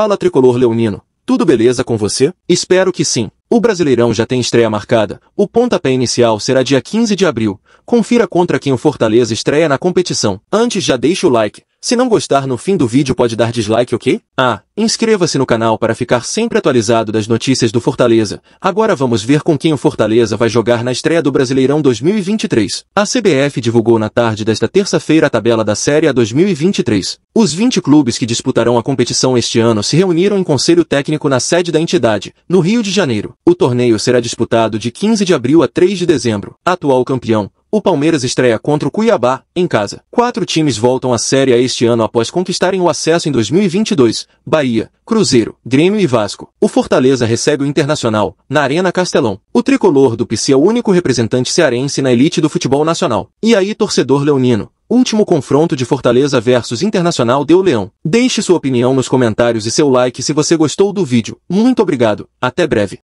Fala tricolor leonino. Tudo beleza com você? Espero que sim. O Brasileirão já tem estreia marcada. O pontapé inicial será dia 15 de abril. Confira contra quem o Fortaleza estreia na competição. Antes já deixa o like, se não gostar no fim do vídeo pode dar dislike, ok? Ah, inscreva-se no canal para ficar sempre atualizado das notícias do Fortaleza. Agora vamos ver com quem o Fortaleza vai jogar na estreia do Brasileirão 2023. A CBF divulgou na tarde desta terça-feira a tabela da Série A 2023. Os 20 clubes que disputarão a competição este ano se reuniram em conselho técnico na sede da entidade, no Rio de Janeiro. O torneio será disputado de 15 de abril a 3 de dezembro. Atual campeão, o Palmeiras estreia contra o Cuiabá, em casa. Quatro times voltam à Série A este ano após conquistarem o acesso em 2022, Bahia, Cruzeiro, Grêmio e Vasco. O Fortaleza recebe o Internacional, na Arena Castelão. O tricolor do PC é o único representante cearense na elite do futebol nacional. E aí, torcedor leonino, Último confronto de Fortaleza versus Internacional deu Leão. Deixe sua opinião nos comentários e seu like se você gostou do vídeo. Muito obrigado. Até breve.